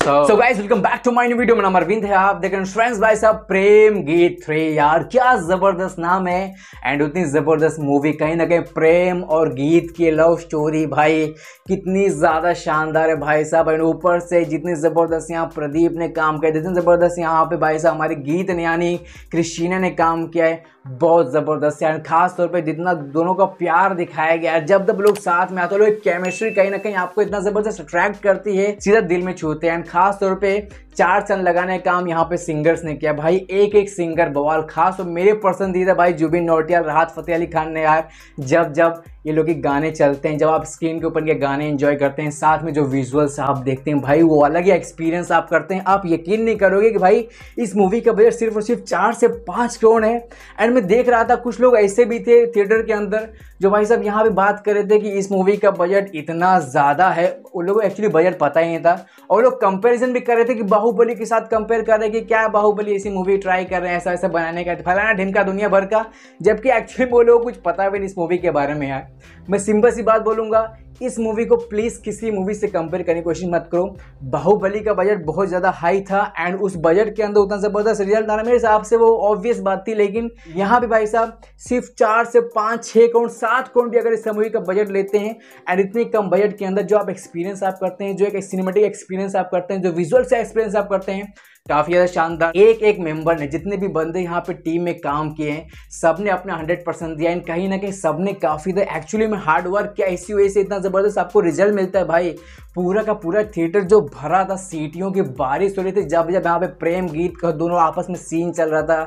So guys welcome back to my new video मेरा अरविंद है आप देख रहे हैं फ्रेंड्स भाई साहब प्रेम गीत थ्री यार क्या जबरदस्त नाम है एंड उतनी जबरदस्त मूवी कहीं ना कहीं प्रेम और गीत की लव स्टोरी भाई कितनी ज़्यादा शानदार है भाई साहब एंड ऊपर से जितनी ज़बरदस्त यहाँ प्रदीप ने काम किया जितनी ज़बरदस्त यहाँ पे भाई साहब हमारे गीत ने यानी क्रिस्टीना ने काम किया है बहुत ज़बरदस्त है एंड खास तौर पे जितना दोनों का प्यार दिखाया गया जब जब लोग साथ में आते हैं लोग केमिस्ट्री कहीं ना कहीं आपको इतना ज़बरदस्त अट्रैक्ट करती है सीधा दिल में छूते हैं एंड खास तौर पे चार चंद लगाने का काम यहाँ पे सिंगर्स ने किया भाई एक एक सिंगर बवाल खास और मेरे पसंदीदा भाई जुबिन नोटियाल राहत फतेह अली खान ने यार जब जब ये लोग के गाने चलते हैं जब आप स्क्रीन के ऊपर ये गाने एंजॉय करते हैं साथ में जो विजुअल्स आप देखते हैं भाई वो अलग ही एक्सपीरियंस आप करते हैं आप यकीन नहीं करोगे कि भाई इस मूवी का बजट सिर्फ और सिर्फ चार से पाँच करोड़ है एंड मैं देख रहा था कुछ लोग ऐसे भी थे थिएटर के अंदर जो भाई साहब यहाँ पर बात कर रहे थे कि इस मूवी का बजट इतना ज़्यादा है उन लोगों को एक्चुअली बजट पता ही नहीं था और लोग कंपेरिजन भी कर रहे थे कि बाहुबली के साथ कंपेयर कर रहे हैं कि क्या बाहुबली ऐसी मूवी ट्राई कर रहे हैं ऐसा ऐसा बनाने का फैलाना ढिमका दुनिया भर का जबकि एक्चुअली वो लोग कुछ पता भी नहीं इस मूवी के बारे में यार मैं सिंपल सी बात बोलूँगा इस मूवी को प्लीज़ किसी मूवी से कंपेयर करने की कोशिश मत करो बाहुबली का बजट बहुत ज़्यादा हाई था एंड उस बजट के अंदर उतना ज़बरदस्त रिजल्ट आना मेरे हिसाब से वो ऑब्वियस बात थी लेकिन यहाँ भी भाई साहब सिर्फ चार से पांच छह करोड़ सात करोड़ भी अगर इस मूवी का बजट लेते हैं एंड इतने कम बजट के अंदर जो आप एक्सपीरियंस आप करते हैं जो एक सिनेमेटिक एक्सपीरियंस आप करते हैं जो विजुअल्स एक्सपीरियंस आप करते हैं काफ़ी ज़्यादा शानदार एक एक मेंबर ने जितने भी बंदे यहाँ पे टीम में काम किए हैं सब ने अपना हंड्रेड परसेंट दिया एंड कहीं ना कहीं सब ने काफ़ी ज़्यादा एक्चुअली में हार्ड वर्क किया इसी वजह से इतना ज़बरदस्त आपको रिजल्ट मिलता है भाई पूरा का पूरा थिएटर जो भरा था सीटियों की बारिश हो रही थी जब जब यहाँ पे प्रेम गीत का दोनों आपस में सीन चल रहा था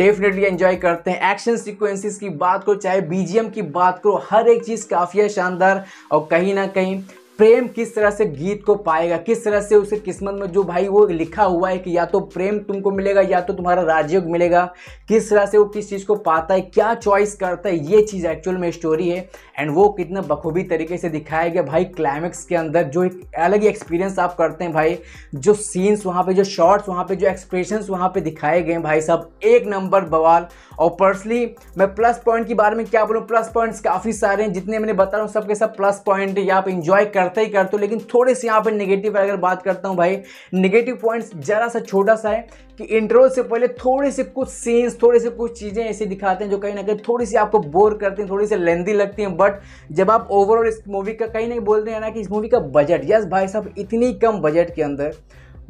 डेफिनेटली एंजॉय करते हैं एक्शन सिक्वेंसिस की बात करो चाहे बीजीएम की बात करो हर एक चीज़ काफ़ी है शानदार और कहीं ना कहीं प्रेम किस तरह से गीत को पाएगा किस तरह से उसे किस्मत में जो भाई वो लिखा हुआ है कि या तो प्रेम तुमको मिलेगा या तो तुम्हारा राजयोग मिलेगा किस तरह से वो किस चीज़ को पाता है क्या चॉइस करता है ये चीज़ एक्चुअल में स्टोरी है एंड वो कितना बखूबी तरीके से दिखाया गया भाई क्लाइमैक्स के अंदर जो एक अलग ही एक्सपीरियंस आप करते हैं भाई जो सीन्स वहाँ पर जो शॉर्ट्स वहाँ पर जो एक्सप्रेशन वहाँ पर दिखाए गए भाई साहब एक नंबर बवाल और पर्सनली मैं प्लस पॉइंट के बारे में क्या बोलूँ प्लस पॉइंट्स काफ़ी सारे हैं जितने मैंने बता रहा हूँ सबके सब प्लस पॉइंट या आप इन्जॉय कर करता ही करता हूँ लेकिन थोड़े से यहाँ पर निगेटिव अगर बात करता हूँ भाई निगेटिव पॉइंट्स ज़रा सा छोटा सा है कि इंट्रो से पहले थोड़े से कुछ सीन्स थोड़े से कुछ चीज़ें ऐसी दिखाते हैं जो कहीं ना कहीं थोड़ी सी आपको बोर करती हैं थोड़ी सी लेंदी लगती हैं बट जब आप ओवरऑल इस मूवी का कहीं नहीं बोलते हैं ना कि इस मूवी का बजट यस भाई साहब इतनी कम बजट के अंदर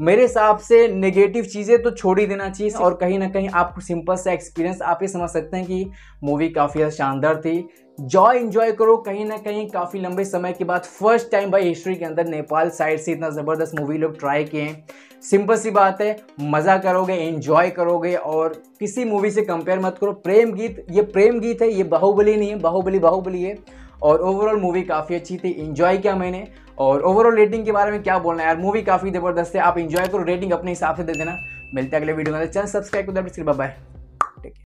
मेरे हिसाब से नेगेटिव चीज़ें तो छोड़ ही देना चाहिए हाँ। और कहीं ना कहीं आपको सिंपल सा एक्सपीरियंस आप ये समझ सकते हैं कि मूवी काफ़ी शानदार थी जॉय इन्जॉय करो कहीं ना कहीं काफ़ी लंबे समय के बाद फर्स्ट टाइम भाई हिस्ट्री के अंदर नेपाल साइड से इतना ज़बरदस्त मूवी लोग ट्राई किए हैं सिंपल सी बात है मज़ा करोगे इन्जॉय करोगे और किसी मूवी से कंपेयर मत करो प्रेम गीत ये प्रेम गीत है ये बाहुबली नहीं है बाहुबली बाहुबली है और ओवरऑल मूवी काफ़ी अच्छी थी इन्जॉय किया मैंने और ओवरऑल रेटिंग के बारे में क्या बोलना है यार मूवी काफ़ी ज़बरदस्त है आप इंजॉय करो रेटिंग अपने हिसाब से दे देना मिलते हैं अगले वीडियो में चैनल सब्सक्राइब कर बाय